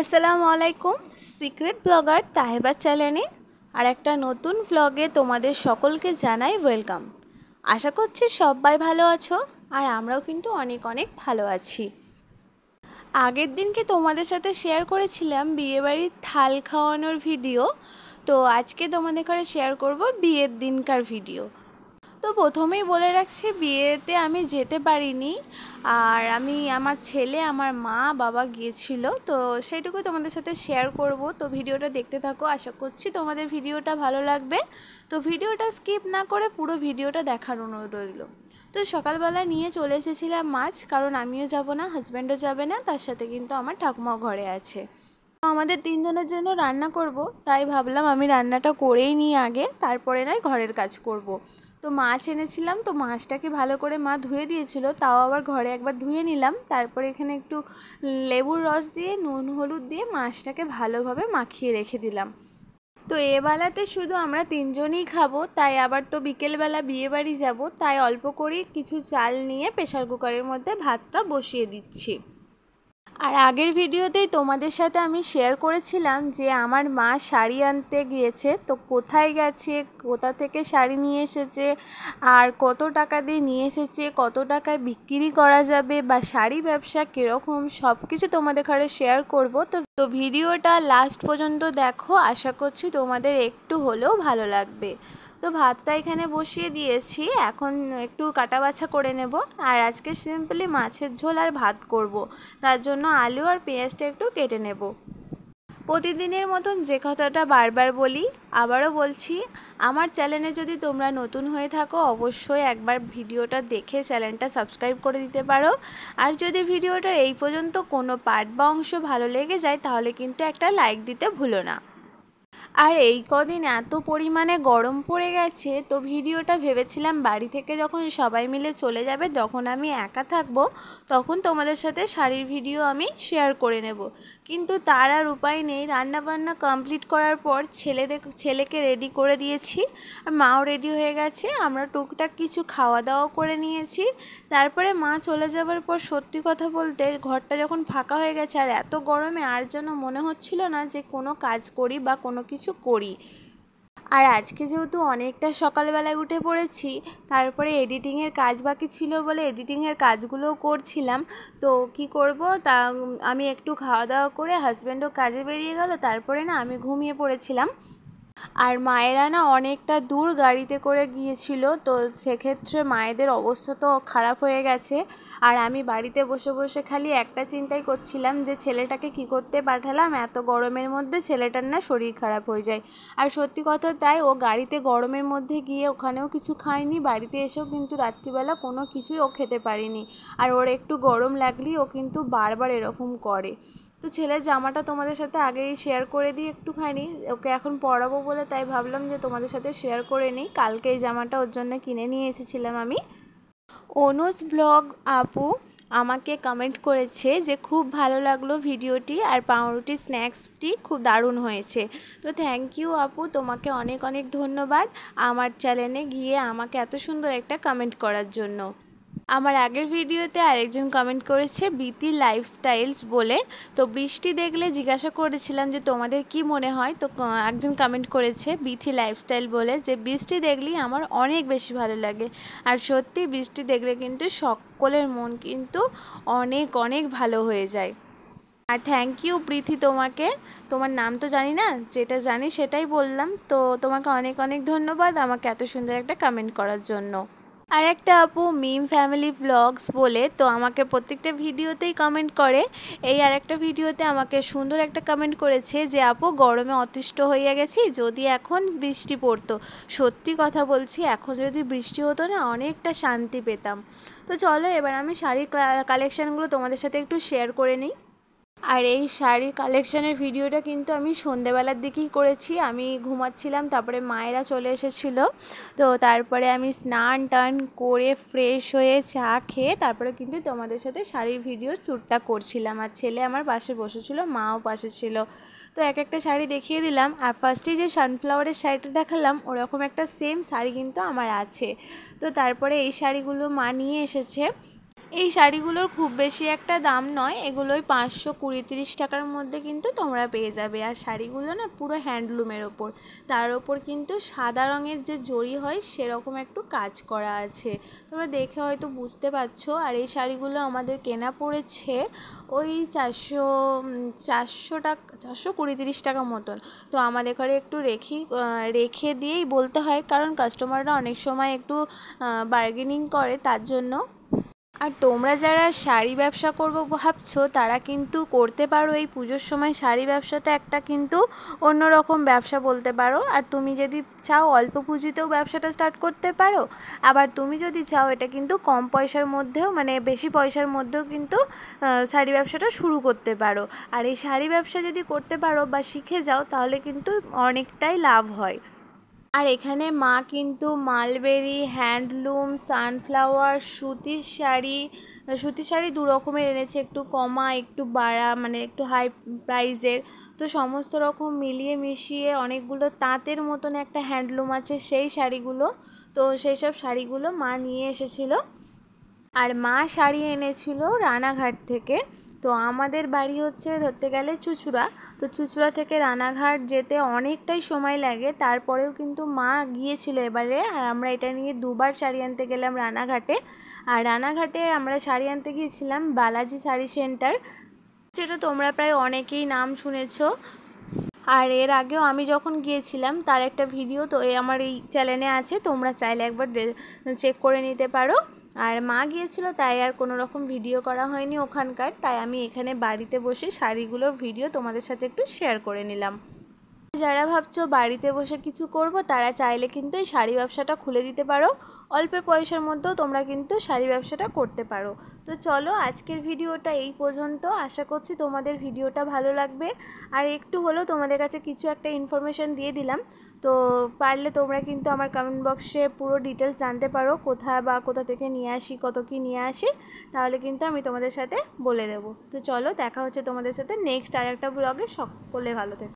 আসসালামু আলাইকুম secret blogger তাহেবা চ্যানেলে আর একটা নতুন ব্লগে তোমাদের সকলকে জানাই ওয়েলকাম আশা করছি সবাই ভালো আছো আর আমরাও কিন্তু অনেক অনেক ভালো আছি আগের দিনকে তোমাদের সাথে শেয়ার করেছিলাম বিয়েবাড়ির থাল খাওয়ানোর ভিডিও তো আজকে তোমাদের ঘরে শেয়ার করব বিয়ের দিনকার ভিডিও তো প্রথমেই বলে রাখছি বিয়েতে আমি যেতে পারিনি আর আমি আমার ছেলে আমার মা বাবা গিয়েছিল তো সেইটুকু তোমাদের সাথে শেয়ার করব তো ভিডিওটা দেখতে থাকো আশা করছি তোমাদের ভিডিওটা ভালো লাগবে তো ভিডিওটা স্কিপ না করে পুরো ভিডিওটা দেখার অনুরোধ রইল তো সকালবেলা নিয়ে চলে এসেছিলাম মাছ কারণ আমিও যাব না হাজব্যান্ডও যাবে না তার সাথে কিন্তু আমার ঠাকুমাও ঘরে আছে তো আমাদের তিনজনের জন্য রান্না করব তাই ভাবলাম আমি রান্নাটা করেই নিই আগে তারপরে নয় ঘরের কাজ করব। তো মাছ এনেছিলাম তো মাছটাকে ভালো করে মা ধুয়ে দিয়েছিল তাও আবার ঘরে একবার ধুয়ে নিলাম তারপরে এখানে একটু লেবুর রস দিয়ে নুন হলুদ দিয়ে মাছটাকে ভালোভাবে মাখিয়ে রেখে দিলাম তো এ বেলাতে শুধু আমরা তিনজনই খাবো তাই আবার তো বিকেলবেলা বিয়ে বাড়ি তাই অল্প করেই কিছু চাল নিয়ে প্রেশার কুকারের মধ্যে ভাতটা বসিয়ে দিচ্ছি আর আগের ভিডিওতেই তোমাদের সাথে আমি শেয়ার করেছিলাম যে আমার মা শাড়ি আনতে গিয়েছে তো কোথায় গেছে কোথা থেকে শাড়ি নিয়ে এসেছে আর কত টাকা দিয়ে নিয়ে এসেছে কত টাকায় বিক্রি করা যাবে বা শাড়ি ব্যবসা কীরকম সব কিছু তোমাদের ঘরে শেয়ার করব তো তো ভিডিওটা লাস্ট পর্যন্ত দেখো আশা করছি তোমাদের একটু হলেও ভালো লাগবে তো ভাতটা এখানে বসিয়ে দিয়েছি এখন একটু কাটা বাছা করে নেব আর আজকে সিম্পলি মাছের ঝোল আর ভাত করব। তার জন্য আলু আর পেঁয়াজটা একটু কেটে নেব প্রতিদিনের মতন যে কথাটা বারবার বলি আবারও বলছি আমার চ্যানেলে যদি তোমরা নতুন হয়ে থাকো অবশ্যই একবার ভিডিওটা দেখে চ্যানেলটা সাবস্ক্রাইব করে দিতে পারো আর যদি ভিডিওটার এই পর্যন্ত কোনো পার্ট বা অংশ ভালো লেগে যায় তাহলে কিন্তু একটা লাইক দিতে ভুলো না আর এই কদিন এত পরিমাণে গরম পড়ে গেছে তো ভিডিওটা ভেবেছিলাম বাড়ি থেকে যখন সবাই মিলে চলে যাবে যখন আমি একা থাকব তখন তোমাদের সাথে শাড়ির ভিডিও আমি শেয়ার করে নেব কিন্তু তার আর উপায় নেই রান্নাবান্না কমপ্লিট করার পর ছেলেদের ছেলেকে রেডি করে দিয়েছি আর মাও রেডি হয়ে গেছে আমরা টুকটাক কিছু খাওয়া দাওয়া করে নিয়েছি তারপরে মা চলে যাবার পর সত্যি কথা বলতে ঘরটা যখন ফাঁকা হয়ে গেছে আর এত গরমে আর যেন মনে হচ্ছিল না যে কোনো কাজ করি বা কোনো কিছু কিছু করি আর আজকে যেহেতু অনেকটা সকালবেলায় উঠে পড়েছি তারপরে এডিটিংয়ের কাজ বাকি ছিল বলে এডিটিংয়ের কাজগুলোও করছিলাম তো কি করব তা আমি একটু খাওয়া দাওয়া করে হাজব্যান্ডও কাজে বেরিয়ে গেল তারপরে না আমি ঘুমিয়ে পড়েছিলাম আর মায়েরা না অনেকটা দূর গাড়িতে করে গিয়েছিল তো সেক্ষেত্রে মায়েদের অবস্থা তো খারাপ হয়ে গেছে আর আমি বাড়িতে বসে বসে খালি একটা চিন্তাই করছিলাম যে ছেলেটাকে কি করতে পাঠালাম এত গরমের মধ্যে ছেলেটার না শরীর খারাপ হয়ে যায় আর সত্যি কথা তাই ও গাড়িতে গরমের মধ্যে গিয়ে ওখানেও কিছু খায়নি বাড়িতে এসেও কিন্তু রাত্রিবেলা কোনো কিছুই ও খেতে পারেনি আর ওর একটু গরম লাগলেই ও কিন্তু বারবার এরকম করে তো ছেলের জামাটা তোমাদের সাথে আগেই শেয়ার করে দিই একটুখানি ওকে এখন পরাবো বলে তাই ভাবলাম যে তোমাদের সাথে শেয়ার করে নিই কালকে এই জামাটা ওর জন্য কিনে নিয়ে এসেছিলাম আমি অনুজ ব্লগ আপু আমাকে কমেন্ট করেছে যে খুব ভালো লাগলো ভিডিওটি আর পাউরুটি স্ন্যাক্সটি খুব দারুণ হয়েছে তো থ্যাংক ইউ আপু তোমাকে অনেক অনেক ধন্যবাদ আমার চ্যানেলে গিয়ে আমাকে এত সুন্দর একটা কমেন্ট করার জন্য আমার আগের ভিডিওতে আরেকজন কমেন্ট করেছে বিতি লাইফস্টাইলস বলে তো বৃষ্টি দেখলে জিজ্ঞাসা করেছিলাম যে তোমাদের কি মনে হয় তো একজন কমেন্ট করেছে বিথি লাইফস্টাইল বলে যে বৃষ্টি দেখলেই আমার অনেক বেশি ভালো লাগে আর সত্যি বৃষ্টি দেখলে কিন্তু সকলের মন কিন্তু অনেক অনেক ভালো হয়ে যায় আর থ্যাংক ইউ প্রীতি তোমাকে তোমার নাম তো জানি না যেটা জানি সেটাই বললাম তো তোমাকে অনেক অনেক ধন্যবাদ আমাকে এত সুন্দর একটা কমেন্ট করার জন্য আর একটা আপু মিম ফ্যামিলি ব্লগস বলে তো আমাকে প্রত্যেকটা ভিডিওতেই কমেন্ট করে এই আর একটা ভিডিওতে আমাকে সুন্দর একটা কমেন্ট করেছে যে আপু গরমে অতিষ্ঠ হয়ে গেছি যদি এখন বৃষ্টি পড়তো সত্যি কথা বলছি এখন যদি বৃষ্টি হতো না অনেকটা শান্তি পেতাম তো চলো এবার আমি শাড়ির কালেকশানগুলো তোমাদের সাথে একটু শেয়ার করে নিই আর এই শাড়ির কালেকশানের ভিডিওটা কিন্তু আমি সন্ধেবেলার দিকেই করেছি আমি ঘুমাচ্ছিলাম তারপরে মায়েরা চলে এসেছিল তো তারপরে আমি স্নান টান করে ফ্রেশ হয়ে চা খেয়ে তারপরে কিন্তু তোমাদের সাথে শাড়ির ভিডিও শ্যুটটা করছিলাম আর ছেলে আমার পাশে বসেছিল মাও পাশে ছিল তো এক একটা শাড়ি দেখিয়ে দিলাম আর ফার্স্টে যে সানফ্লাওয়ারের শাড়িটা দেখালাম ওরকম একটা সেম শাড়ি কিন্তু আমার আছে তো তারপরে এই শাড়িগুলো মা নিয়ে এসেছে এই শাড়িগুলোর খুব বেশি একটা দাম নয় এগুলোই পাঁচশো কুড়ি তিরিশ টাকার মধ্যে কিন্তু তোমরা পেয়ে যাবে আর শাড়িগুলো না পুরো হ্যান্ডলুমের ওপর তার ওপর কিন্তু সাদা রঙের যে জড়ি হয় সেরকম একটু কাজ করা আছে তোমরা দেখে হয়তো বুঝতে পারছো আর এই শাড়িগুলো আমাদের কেনা পড়েছে ওই চারশো চারশো টাকা চারশো কুড়ি তিরিশ টাকা মতন তো আমাদের ঘরে একটু রেখি রেখে দিয়েই বলতে হয় কারণ কাস্টমাররা অনেক সময় একটু বার্গেনিং করে তার জন্য আর তোমরা যারা শাড়ি ব্যবসা করবো ভাবছো তারা কিন্তু করতে পারো এই পুজোর সময় শাড়ি ব্যবসাটা একটা কিন্তু অন্যরকম ব্যবসা বলতে পারো আর তুমি যদি চাও অল্প পুঁজিতেও ব্যবসাটা স্টার্ট করতে পারো আবার তুমি যদি চাও এটা কিন্তু কম পয়সার মধ্যেও মানে বেশি পয়সার মধ্যেও কিন্তু শাড়ি ব্যবসাটা শুরু করতে পারো আর এই শাড়ি ব্যবসা যদি করতে পারো বা শিখে যাও তাহলে কিন্তু অনেকটাই লাভ হয় আর এখানে মা কিন্তু মালবেরি হ্যান্ডলুম সানফ্লাওয়ার সুতির শাড়ি সুতির শাড়ি দু রকমের এনেছে একটু কমা একটু বাড়া মানে একটু হাই প্রাইজের তো সমস্ত রকম মিলিয়ে মিশিয়ে অনেকগুলো তাঁতের মতন একটা হ্যান্ডলুম আছে সেই শাড়িগুলো তো সেই সব শাড়িগুলো মা নিয়ে এসেছিল আর মা শাড়ি এনেছিল রানাঘাট থেকে তো আমাদের বাড়ি হচ্ছে ধরতে গেলে চুচুড়া তো চুচুড়া থেকে রানাঘাট যেতে অনেকটাই সময় লাগে তারপরেও কিন্তু মা গিয়েছিল এবারে আর আমরা এটা নিয়ে দুবার শাড়ি আনতে গেলাম রানাঘাটে আর রানাঘাটে আমরা শাড়ি আনতে গিয়েছিলাম বালাজি শাড়ি সেন্টার যেটা তোমরা প্রায় অনেকেই নাম শুনেছ আর এর আগেও আমি যখন গিয়েছিলাম তার একটা ভিডিও তো আমার এই চ্যানেলে আছে তোমরা চাইলে একবার চেক করে নিতে পারো আর মা গিয়েছিল তাই আর কোনো রকম ভিডিও করা হয়নি ওখানকার তাই আমি এখানে বাড়িতে বসে শাড়িগুলোর ভিডিও তোমাদের সাথে একটু শেয়ার করে নিলাম যারা ভাবছো বাড়িতে বসে কিছু করব তারা চাইলে কিন্তু এই শাড়ি ব্যবসাটা খুলে দিতে পারো অল্প পয়সার মধ্যেও তোমরা কিন্তু শাড়ি ব্যবসাটা করতে পারো তো চলো আজকের ভিডিওটা এই পর্যন্ত আশা করছি তোমাদের ভিডিওটা ভালো লাগবে আর একটু হলেও তোমাদের কাছে কিছু একটা ইনফরমেশান দিয়ে দিলাম তো পারলে তোমরা কিন্তু আমার কমেন্ট বক্সে পুরো ডিটেলস জানতে পারো কোথা বা কোথা থেকে নিয়ে আসি কত কি নিয়ে আসি তাহলে কিন্তু আমি তোমাদের সাথে বলে দেবো তো চলো দেখা হচ্ছে তোমাদের সাথে নেক্সট আর একটা ব্লগে সকলে ভালো থাকে